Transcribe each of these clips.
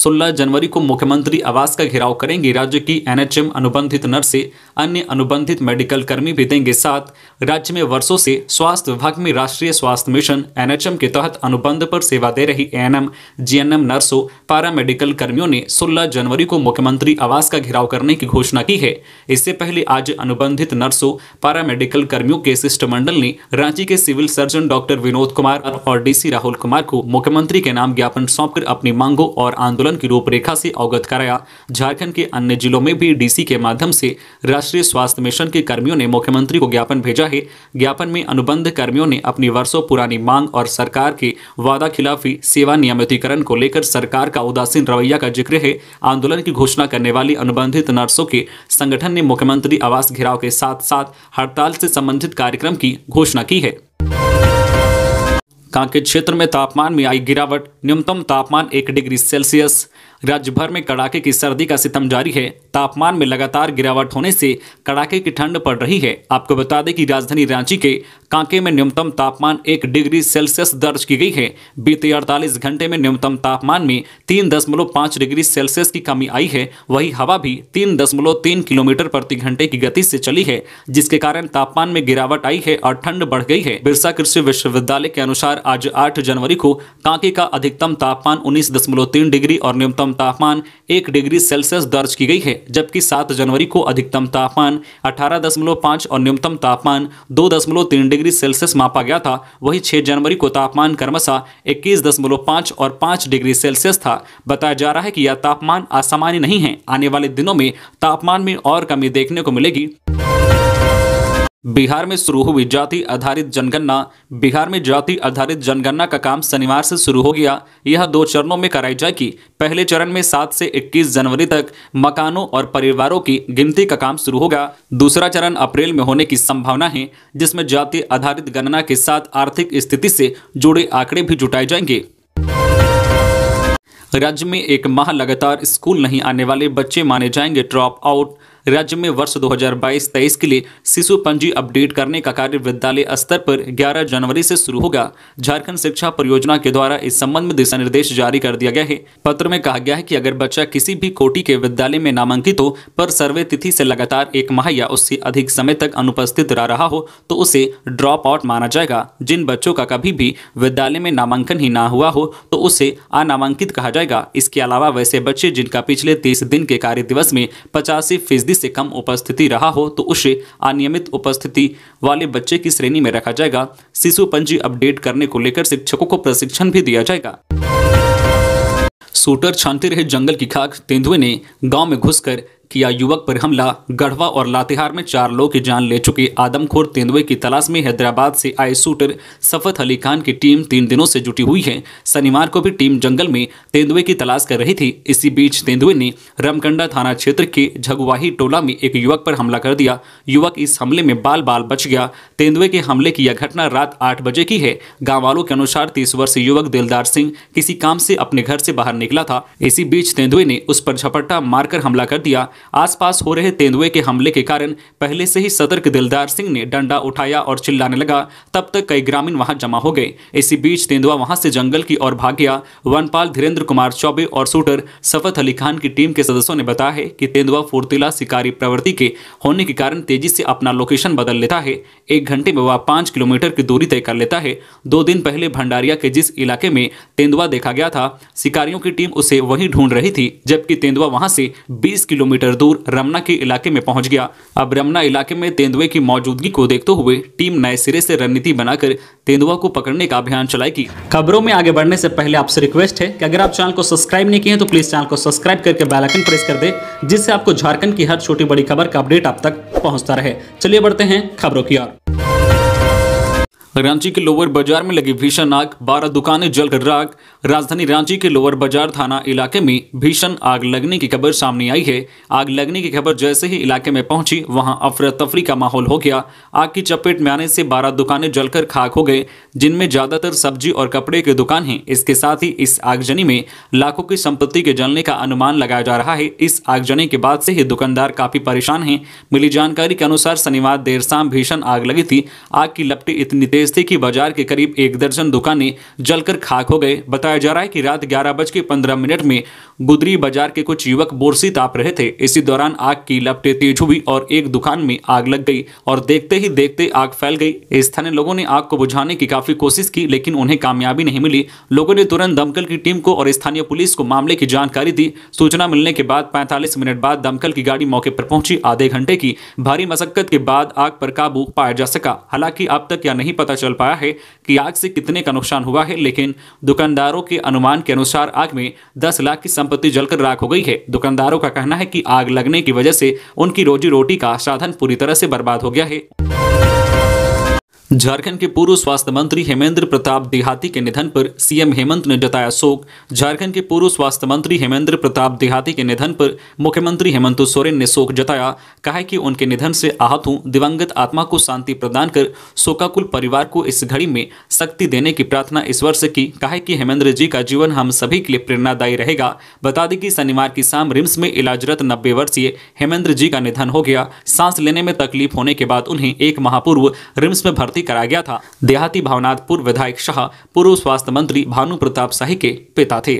16 जनवरी को मुख्यमंत्री आवास का घेराव करेंगे राज्य की एनएचएम अनुबंधित नर्सें अन्य अनुबंधित मेडिकल कर्मी भी देंगे साथ राज्य में वर्षों से स्वास्थ्य विभाग में राष्ट्रीय स्वास्थ्य मिशन एनएचएम के तहत अनुबंध पर सेवा दे रही एएनएम जीएनएम नर्सों पारा मेडिकल कर्मियों ने सोलह जनवरी को मुख्यमंत्री आवास का घेराव करने की घोषणा की है इससे पहले आज अनुबंधित नर्सों पारा मेडिकल कर्मियों के शिष्टमंडल ने रांची के civil surgeon doctor Vinod Kumar और डीसी राहुल कुमार को मुख्यमंत्री के नाम ज्ञापन सौंपकर अपनी मांगों और आंदोलन आंदोलन की रूपरेखा से अवगत कराया झारखंड के अन्य जिलों में भी डीसी के माध्यम से राष्ट्रीय स्वास्थ्य मिशन के कर्मियों ने मुख्यमंत्री को ज्ञापन भेजा है ज्ञापन में अनुबंध कर्मियों ने अपनी वर्षों पुरानी मांग और सरकार के वादा खिलाफी सेवा नियमितीकरण को लेकर सरकार का उदासीन रवैया का जिक्र है आंदोलन की घोषणा करने वाली अनुबंधित नर्सों के संगठन ने मुख्यमंत्री आवास घेराव के साथ साथ हड़ताल से संबंधित कार्यक्रम की घोषणा की है कांकेर क्षेत्र में तापमान में आई गिरावट न्यूनतम तापमान एक डिग्री सेल्सियस राज्य भर में कड़ाके की सर्दी का सितम जारी है तापमान में लगातार गिरावट होने से कड़ाके की ठंड पड़ रही है आपको बता दें कि राजधानी रांची के कांके में न्यूनतम तापमान एक डिग्री सेल्सियस दर्ज की गई है बीते अड़तालीस घंटे में न्यूनतम तापमान में तीन दशमलव पाँच डिग्री सेल्सियस की कमी आई है वही हवा भी तीन दशमलव तीन किलोमीटर प्रति घंटे की गति से चली है जिसके कारण तापमान में गिरावट आई है और ठंड बढ़ गई है बिरसा कृषि विश्वविद्यालय के अनुसार आज आठ जनवरी को कांके का अधिकतम तापमान उन्नीस डिग्री और न्यूनतम तापमान एक डिग्री सेल्सियस दर्ज की गई है जबकि सात जनवरी को अधिकतम तापमान अठारह और न्यूनतम तापमान दो डिग्री डिग्री सेल्सियस मापा गया था वही 6 जनवरी को तापमान क्रमशः इक्कीस दशमलव पाँच और 5 डिग्री सेल्सियस था बताया जा रहा है कि यह तापमान असामान्य नहीं है आने वाले दिनों में तापमान में और कमी देखने को मिलेगी बिहार में शुरू हुई जाति आधारित जनगणना बिहार में जाति आधारित जनगणना का काम शनिवार से शुरू हो गया यह दो चरणों में कराई जाएगी पहले चरण में 7 से 21 जनवरी तक मकानों और परिवारों की गिनती का काम शुरू होगा दूसरा चरण अप्रैल में होने की संभावना है जिसमें जाति आधारित गणना के साथ आर्थिक स्थिति से जुड़े आंकड़े भी जुटाए जाएंगे राज्य में एक माह लगातार स्कूल नहीं आने वाले बच्चे माने जाएंगे ड्रॉप आउट राज्य में वर्ष 2022-23 के लिए शिशु पंजी अपडेट करने का कार्य विद्यालय स्तर पर 11 जनवरी से शुरू होगा झारखंड शिक्षा परियोजना के द्वारा इस संबंध में दिशा निर्देश जारी कर दिया गया है पत्र में कहा गया है कि अगर बच्चा किसी भी कोटि के विद्यालय में नामांकित हो पर सर्वे तिथि से लगातार एक माह या उससे अधिक समय तक अनुपस्थित रह रहा हो तो उसे ड्रॉप आउट माना जाएगा जिन बच्चों का कभी भी विद्यालय में नामांकन ही ना हुआ हो तो उसे अनामांकित कहा जाएगा इसके अलावा वैसे बच्चे जिनका पिछले तीस दिन के कार्य दिवस में पचासी फीसदी से कम उपस्थिति रहा हो तो उसे अनियमित उपस्थिति वाले बच्चे की श्रेणी में रखा जाएगा शिशु पंजी अपडेट करने को लेकर शिक्षकों को प्रशिक्षण भी दिया जाएगा शूटर छानते रहे जंगल की खाक तेंदुए ने गांव में घुसकर किया युवक पर हमला गढ़वा और लातेहार में चार लोग की जान ले चुके आदमखोर तेंदुए की तलाश में हैदराबाद से आए शूटर सफत अली खान की टीम तीन दिनों से जुटी हुई है शनिवार को भी टीम जंगल में तेंदुए की तलाश कर रही थी इसी बीच तेंदुए ने रमकंडा थाना क्षेत्र के झगवाही टोला में एक युवक पर हमला कर दिया युवक इस हमले में बाल बाल बच गया तेंदुए के हमले की यह घटना रात आठ बजे की है गाँव वालों के अनुसार तीस वर्ष युवक दिलदार सिंह किसी काम से अपने घर से बाहर निकला था इसी बीच तेंदुए ने उस पर झपट्टा मारकर हमला कर दिया आसपास हो रहे तेंदुए के हमले के कारण पहले से ही सतर्क दिलदार सिंह ने डंडा उठाया और चिल्लाने लगा तब तक कई ग्रामीण वहां जमा हो गए इसी बीच तेंदुआ वहां से जंगल की ओर भाग गया वनपाल धीरेन्द्र कुमार चौबे और शूटर सफत अली खान की टीम के सदस्यों ने बताया है कि तेंदुआ फुर्तीला शिकारी प्रवृत्ति के होने के कारण तेजी से अपना लोकेशन बदल लेता है एक घंटे में वह पाँच किलोमीटर की दूरी तय कर लेता है दो दिन पहले भंडारिया के जिस इलाके में तेंदुआ देखा गया था शिकारियों की टीम उसे वहीं ढूंढ रही थी जबकि तेंदुआ वहां से बीस किलोमीटर किलोमीटर दूर रमना के इलाके में पहुंच गया अब रमना इलाके में तेंदुए की मौजूदगी को देखते हुए टीम नए सिरे से रणनीति बनाकर तेंदुआ को पकड़ने का अभियान चलाएगी खबरों में आगे बढ़ने से पहले आपसे रिक्वेस्ट है कि अगर आप चैनल को सब्सक्राइब नहीं किए तो प्लीज चैनल को सब्सक्राइब करके बैलाइकन प्रेस कर दे जिससे आपको झारखंड की हर छोटी बड़ी खबर का अपडेट आप तक पहुँचता रहे चलिए बढ़ते हैं खबरों की ओर रांची के लोअर बाजार में लगी भीषण आग बारह दुकानें जलकर राख राजधानी रांची के लोअर बाजार थाना इलाके में भीषण आग लगने की खबर सामने आई है आग लगने की खबर जैसे ही इलाके में पहुंची वहां अफरा तफरी का माहौल हो गया आग की चपेट में आने से बारह दुकानें जलकर खाक हो गए जिनमें ज्यादातर सब्जी और कपड़े की दुकान है इसके साथ ही इस आगजनी में लाखों की संपत्ति के जलने का अनुमान लगाया जा रहा है इस आगजनी के बाद से ही दुकानदार काफी परेशान है मिली जानकारी के अनुसार शनिवार देर शाम भीषण आग लगी थी आग की लपटी इतनी तेज थी कि बाजार के करीब एक दर्जन दुकानें जलकर खाक हो गए बताया जा रहा है कि रात ग्यारह बज के पंद्रह मिनट में गुदरी बाजार के कुछ युवक बोरसी ताप रहे थे इसी दौरान आग की लपटें तेज हुई और एक दुकान में आग लग गई और देखते ही देखते आग फैल गई स्थानीय लोगों ने आग को बुझाने की काफी कोशिश की लेकिन उन्हें कामयाबी नहीं मिली लोगों ने तुरंत दमकल की टीम को और स्थानीय पुलिस को मामले की जानकारी दी सूचना मिलने के बाद पैंतालीस मिनट बाद दमकल की गाड़ी मौके पर पहुंची आधे घंटे की भारी मशक्कत के बाद आग पर काबू पाया जा सका हालांकि अब तक यह नहीं पता पता चल पाया है कि आग से कितने का नुकसान हुआ है लेकिन दुकानदारों के अनुमान के अनुसार आग में दस लाख की संपत्ति जलकर राख हो गई है दुकानदारों का कहना है कि आग लगने की वजह से उनकी रोजी रोटी का साधन पूरी तरह से बर्बाद हो गया है झारखंड के पूर्व स्वास्थ्य मंत्री हेमेंद्र प्रताप देहाती के निधन पर सीएम हेमंत ने जताया शोक झारखंड के पूर्व स्वास्थ्य मंत्री हेमेंद्र प्रताप देहाती के निधन पर मुख्यमंत्री हेमंत सोरेन ने शोक जताया कहा कि उनके निधन से आहत हूं दिवंगत आत्मा को शांति प्रदान कर शोकाकुल परिवार को इस घड़ी में शक्ति देने की प्रार्थना ईश्वर से की कहा कि हेमेंद्र जी का जीवन हम सभी के लिए प्रेरणादायी रहेगा बता दें कि शनिवार की शाम रिम्स में इलाजरत नब्बे वर्षीय हेमेंद्र जी का निधन हो गया सांस लेने में तकलीफ होने के बाद उन्हें एक महापूर्व रिम्स में भर्ती भर्ती कराया गया था देहाती भावनाथपुर विधायक शाह पूर्व स्वास्थ्य मंत्री भानु प्रताप शाही के पिता थे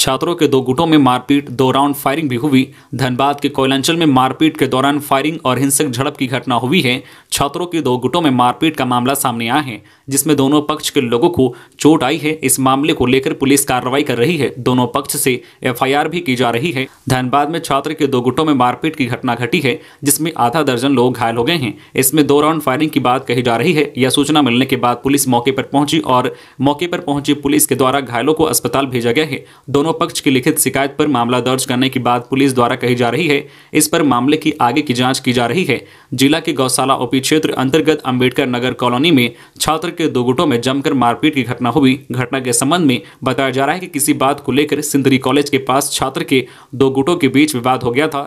छात्रों के दो गुटों में मारपीट दो राउंड फायरिंग भी हुई धनबाद के कोयलांचल में मारपीट के दौरान फायरिंग और हिंसक झड़प की घटना हुई है छात्रों के दो गुटों में मारपीट का मामला सामने आया है जिसमें दोनों पक्ष के लोगों को चोट आई है इस मामले को लेकर पुलिस कार्रवाई कर रही है दोनों पक्ष से एफ भी की जा रही है धनबाद में छात्र के दो गुटों में मारपीट की घटना घटी है जिसमें आधा दर्जन लोग घायल हो गए हैं इसमें दो राउंड फायरिंग की बात कही जा रही है यह सूचना मिलने के बाद पुलिस मौके पर पहुंची और मौके पर पहुंची पुलिस के द्वारा घायलों को अस्पताल भेजा गया है दोनों दोनों पक्ष की लिखित शिकायत पर मामला दर्ज करने की बात पुलिस द्वारा कही जा रही है इस पर मामले की आगे की जांच की जा रही है जिला के गौशाला ओपी क्षेत्र अंतर्गत अंबेडकर नगर कॉलोनी में छात्र के दो गुटों में जमकर मारपीट की घटना हुई घटना के संबंध में बताया जा रहा है कि किसी बात को लेकर सिंदरी कॉलेज के पास छात्र के दो गुटों के बीच विवाद हो गया था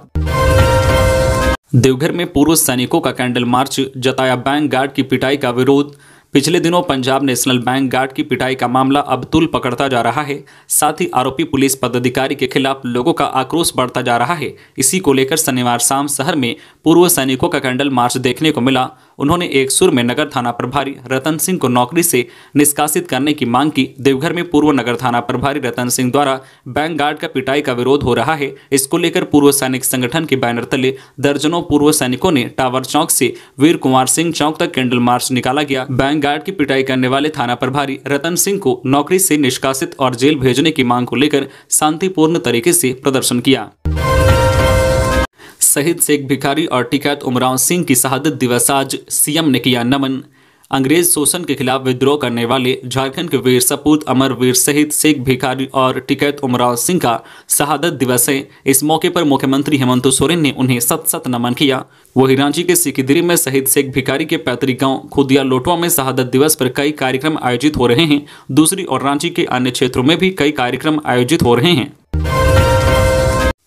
देवघर में पूर्व सैनिकों का कैंडल मार्च जताया बैंक गार्ड की पिटाई का विरोध पिछले दिनों पंजाब नेशनल बैंक गार्ड की पिटाई का मामला अब तुल पकड़ता जा रहा है साथ ही आरोपी पुलिस पदाधिकारी के खिलाफ लोगों का आक्रोश बढ़ता जा रहा है इसी को लेकर शनिवार शाम शहर में पूर्व सैनिकों का कैंडल मार्च देखने को मिला उन्होंने एक सुर में नगर थाना प्रभारी रतन सिंह को नौकरी से निष्कासित करने की मांग की देवघर में पूर्व नगर थाना प्रभारी रतन सिंह द्वारा बैंक गार्ड का पिटाई का विरोध हो रहा है इसको लेकर पूर्व सैनिक संगठन के बैनर तले दर्जनों पूर्व सैनिकों ने टावर चौक से वीर कुमार सिंह चौक तक कैंडल मार्च निकाला गया बैंक गार्ड की पिटाई करने वाले थाना प्रभारी रतन सिंह को नौकरी से निष्कासित और जेल भेजने की मांग को लेकर शांतिपूर्ण तरीके से प्रदर्शन किया शहीद शेख भिखारी और टिकैत उमराव सिंह की शहादत दिवस आज सीएम ने किया नमन अंग्रेज शोषण के खिलाफ विद्रोह करने वाले झारखंड के वीर सपूत अमर वीर सहित शेख भिखारी और टिकैत उमराव सिंह का शहादत दिवस है इस मौके पर मुख्यमंत्री हेमंत सोरेन ने उन्हें सत सत नमन किया वहीं रांची के सिकिदरी में शहीद शेख भिखारी के पैतृक गांव खुदिया लोटवा में शहादत दिवस पर कई कार्यक्रम आयोजित हो रहे हैं दूसरी और रांची के अन्य क्षेत्रों में भी कई कार्यक्रम आयोजित हो रहे हैं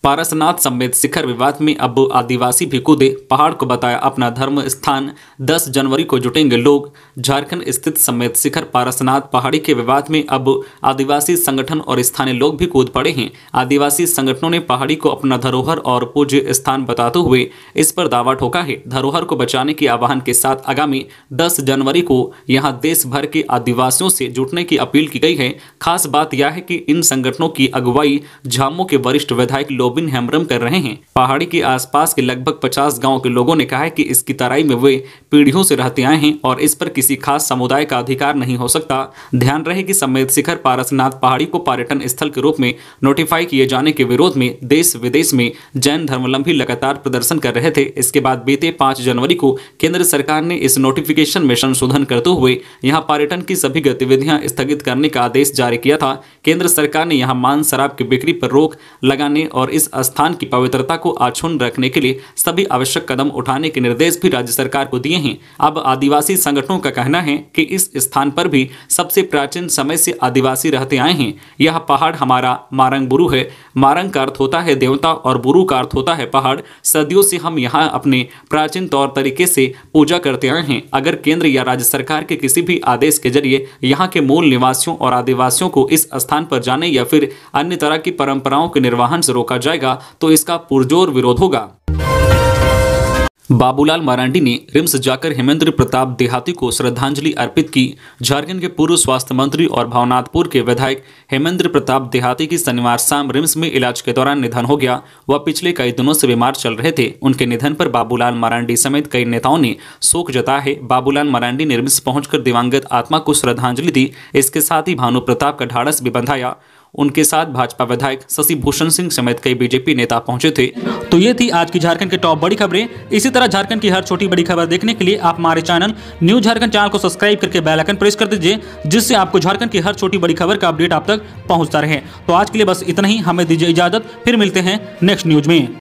पारसनाथ समेत शिखर विवाद में अब आदिवासी भी कूदे पहाड़ को बताया अपना धर्म स्थान 10 जनवरी को जुटेंगे लोग झारखंड स्थित समेत शिखर पारसनाथ पहाड़ी के विवाद में अब आदिवासी संगठन और स्थानीय लोग भी कूद पड़े हैं आदिवासी संगठनों ने पहाड़ी को अपना धरोहर और पूज्य स्थान बताते हुए इस पर दावा ठोका है धरोहर को बचाने के आह्वान के साथ आगामी दस जनवरी को यहाँ देश भर के आदिवासियों से जुटने की अपील की गई है खास बात यह है कि इन संगठनों की अगुवाई झामो के वरिष्ठ विधायक लोब रोबिन हेम्ब्रम कर रहे हैं पहाड़ी के आसपास के लगभग 50 गांव के लोगों ने कहा है कि इसकी तराई में वे पीढ़ियों से रहते आए हैं और इस पर किसी खास समुदाय का अधिकार नहीं हो सकता ध्यान रहे कि समेत शिखर पारसनाथ पहाड़ी को पर्यटन स्थल के रूप में नोटिफाई किए जाने के विरोध में देश विदेश में जैन धर्मवलंबी लगातार प्रदर्शन कर रहे थे इसके बाद बीते पाँच जनवरी को केंद्र सरकार ने इस नोटिफिकेशन में संशोधन करते हुए यहाँ पर्यटन की सभी गतिविधियां स्थगित करने का आदेश जारी किया था केंद्र सरकार ने यहाँ मान शराब की बिक्री पर रोक लगाने और इस स्थान की पवित्रता को अक्षुण रखने के लिए सभी आवश्यक कदम उठाने के निर्देश भी राज्य सरकार को दिए हैं अब आदिवासी संगठनों का कहना है कि इस स्थान पर भी सबसे प्राचीन समय से आदिवासी रहते आए हैं यह पहाड़ हमारा मारंग बुरु है मारंग का अर्थ होता है देवता और बुरु का अर्थ होता है पहाड़ सदियों से हम यहाँ अपने प्राचीन तौर तरीके से पूजा करते आए हैं अगर केंद्र या राज्य सरकार के किसी भी आदेश के जरिए यहाँ के मूल निवासियों और आदिवासियों को इस स्थान पर जाने या फिर अन्य तरह की परंपराओं के निर्वाहन से रोका जाए जाएगा तो इसका पुरजोर विरोध होगा बाबूलाल मरांडी ने रिम्स जाकर हेमेंद्र प्रताप देहाती को श्रद्धांजलि अर्पित की झारखंड के पूर्व स्वास्थ्य मंत्री और भवनाथपुर के विधायक हेमेंद्र प्रताप देहाती की शनिवार शाम रिम्स में इलाज के दौरान निधन हो गया वह पिछले कई दिनों से बीमार चल रहे थे उनके निधन पर बाबूलाल मरांडी समेत कई नेताओं ने शोक जताया है बाबूलाल मरांडी ने रिम्स पहुंचकर दिवंगत आत्मा को श्रद्धांजलि दी इसके साथ ही भानु प्रताप का ढाड़स भी बंधाया उनके साथ भाजपा विधायक शशि भूषण सिंह समेत कई बीजेपी नेता पहुंचे थे तो ये थी आज की झारखंड की टॉप बड़ी खबरें इसी तरह झारखंड की हर छोटी बड़ी खबर देखने के लिए आप हमारे चैनल न्यूज झारखंड चैनल को सब्सक्राइब करके बैलाइकन प्रेस कर दीजिए जिससे आपको झारखंड की हर छोटी बड़ी खबर का अपडेट आप तक पहुँचता रहे तो आज के लिए बस इतना ही हमें दीजिए इजाजत फिर मिलते हैं नेक्स्ट न्यूज में